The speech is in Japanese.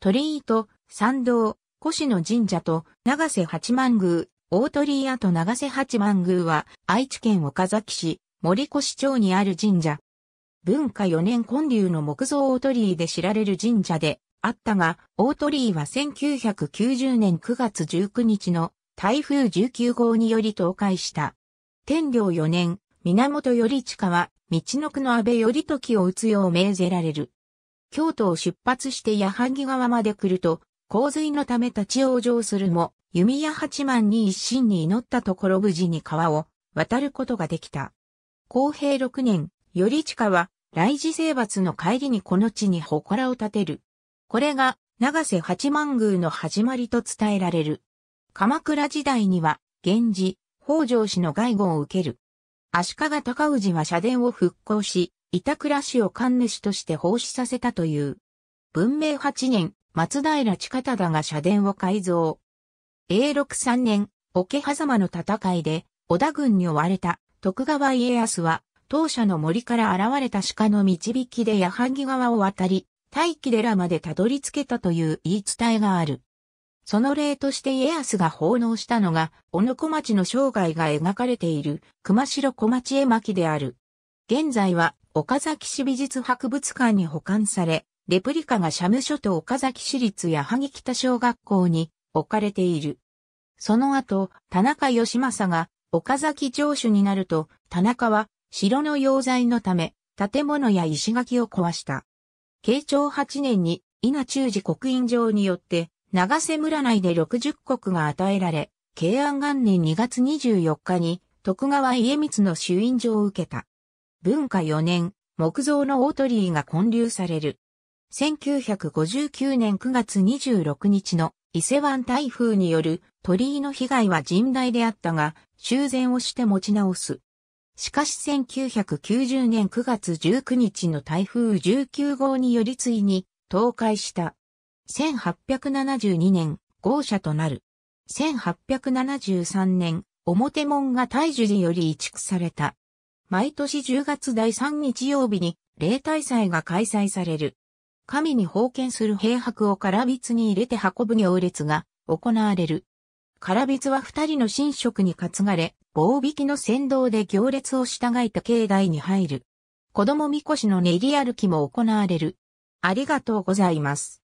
鳥居と参道、越野神社と長瀬八幡宮、大鳥居と長瀬八幡宮は愛知県岡崎市森越町にある神社。文化4年建立の木造大鳥居で知られる神社であったが、大鳥居は1990年9月19日の台風19号により倒壊した。天領4年、源頼親は、道の区の安倍頼時を打つよう命ぜられる。京都を出発して矢作川まで来ると、洪水のため立ち往生するも、弓矢八幡に一心に祈ったところ無事に川を渡ることができた。公平六年、頼親は、来寺征伐の帰りにこの地に祠を建てる。これが、長瀬八幡宮の始まりと伝えられる。鎌倉時代には、源氏、北条氏の外護を受ける。足利尊氏は社殿を復興し、板倉氏を官主として奉仕させたという。文明8年、松平近忠が社殿を改造。永禄3年、桶狭間の戦いで、織田軍に追われた徳川家康は、当社の森から現れた鹿の導きで矢作川を渡り、大気寺までたどり着けたという言い伝えがある。その例として家康が奉納したのが、小野小町の生涯が描かれている、熊代小町絵巻である。現在は岡崎市美術博物館に保管され、レプリカが社務所と岡崎市立矢萩北小学校に置かれている。その後、田中義政が岡崎城主になると、田中は城の要剤のため、建物や石垣を壊した。慶長8年に稲中寺刻印城によって、長瀬村内で60国が与えられ、慶安元年2月24日に徳川家光の主印城を受けた。文化4年、木造の大鳥居が建立される。1959年9月26日の伊勢湾台風による鳥居の被害は甚大であったが、修繕をして持ち直す。しかし1990年9月19日の台風19号によりついに倒壊した。1872年、豪舎となる。1873年、表門が大樹寺より移築された。毎年10月第3日曜日に例大祭が開催される。神に奉献する兵白を唐筆に入れて運ぶ行列が行われる。唐筆は二人の神職に担がれ、棒引きの先導で行列を従いた境内に入る。子供みこしの練り歩きも行われる。ありがとうございます。